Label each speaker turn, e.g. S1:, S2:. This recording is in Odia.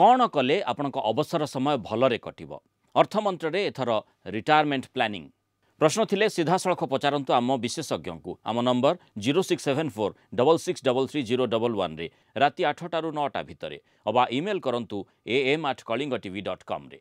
S1: କ'ଣ କଲେ ଆପଣଙ୍କ ଅବସର ସମୟ ଭଲରେ କଟିବ ଅର୍ଥମନ୍ତ୍ରୀରେ ଏଥର ରିଟାୟାରମେଣ୍ଟ ପ୍ଲାନିଂ ପ୍ରଶ୍ନ ଥିଲେ ସିଧାସଳଖ ପଚାରନ୍ତୁ ଆମ ବିଶେଷଜ୍ଞଙ୍କୁ ଆମ number zero six seven four double six double three zero double ୱାନ୍ରେ ରାତି ଆଠଟାରୁ ନଅଟା ଭିତରେ ଅବା ଇମେଲ୍ କରନ୍ତୁ A M at Kalinga TV dot କମ୍ରେ